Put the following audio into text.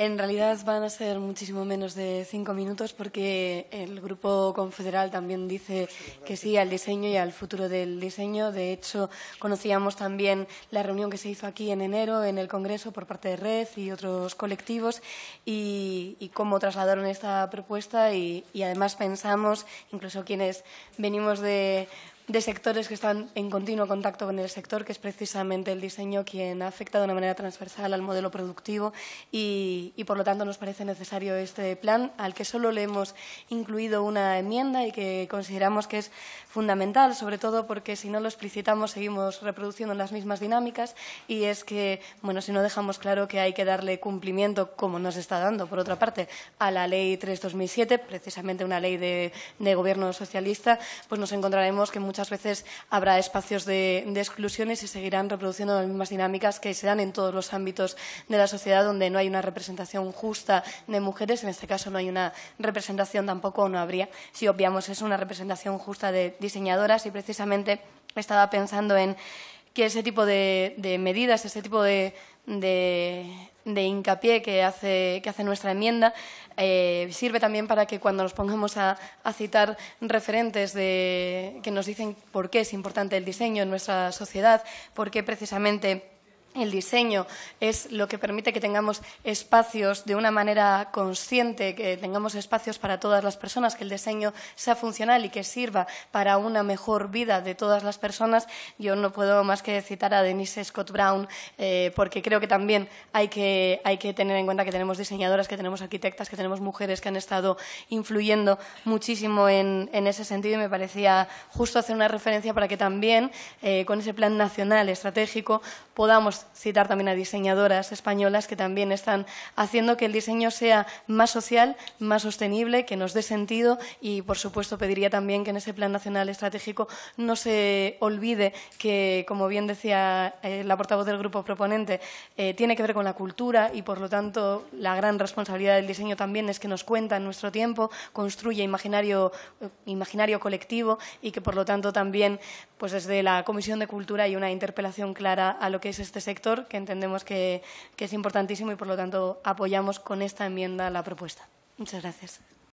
En realidad van a ser muchísimo menos de cinco minutos porque el Grupo Confederal también dice pues que sí al diseño y al futuro del diseño. De hecho, conocíamos también la reunión que se hizo aquí en enero en el Congreso por parte de Red y otros colectivos y, cómo trasladaron esta propuesta y además pensamos, incluso quienes venimos de de sectores que están en continuo contacto con el sector, que es precisamente el diseño quien afecta de una manera transversal al modelo productivo y, por lo tanto nos parece necesario este plan al que solo le hemos incluido una enmienda y que consideramos que es fundamental, sobre todo porque si no lo explicitamos seguimos reproduciendo las mismas dinámicas y es que, bueno, si no dejamos claro que hay que darle cumplimiento, como nos está dando, por otra parte, a la Ley 3-2007, precisamente una ley de, de gobierno socialista, pues nos encontraremos que muchas muchas veces habrá espacios de, exclusión y se seguirán reproduciendo las mismas dinámicas que se dan en todos los ámbitos de la sociedad donde no hay una representación justa de mujeres. En este caso no hay una representación tampoco, o no habría, si obviamos es una representación justa de diseñadoras y precisamente estaba pensando en que ese tipo de, medidas, ese tipo de, de, hincapié que hace, que hace nuestra enmienda eh, sirve también para que cuando nos pongamos a, a, citar referentes de, que nos dicen por qué es importante el diseño en nuestra sociedad, por qué precisamente el diseño es lo que permite que tengamos espacios de una manera consciente, que tengamos espacios para todas las personas, que el diseño sea funcional y que sirva para una mejor vida de todas las personas. Yo no puedo más que citar a Denise Scott Brown, eh, porque creo que también hay que, tener en cuenta que tenemos diseñadoras, que tenemos arquitectas, que tenemos mujeres que han estado influyendo muchísimo en, en ese sentido y me parecía justo hacer una referencia para que también eh, con ese plan nacional estratégico podamos citar también a diseñadoras españolas que también están haciendo que el diseño sea más social, más sostenible, que nos dé sentido y, por supuesto, pediría también que en ese Plan Nacional Estratégico no se olvide que, como bien decía eh, la portavoz del grupo proponente, eh, tiene que ver con la cultura y, por lo tanto, la gran responsabilidad del diseño también es que nos cuenta en nuestro tiempo, construye imaginario, eh, colectivo y que, por lo tanto, también pues desde la Comisión de Cultura hay una interpelación clara a lo que es este sector que entendemos que, que es importantísimo y, por lo tanto, apoyamos con esta enmienda la propuesta. Muchas gracias.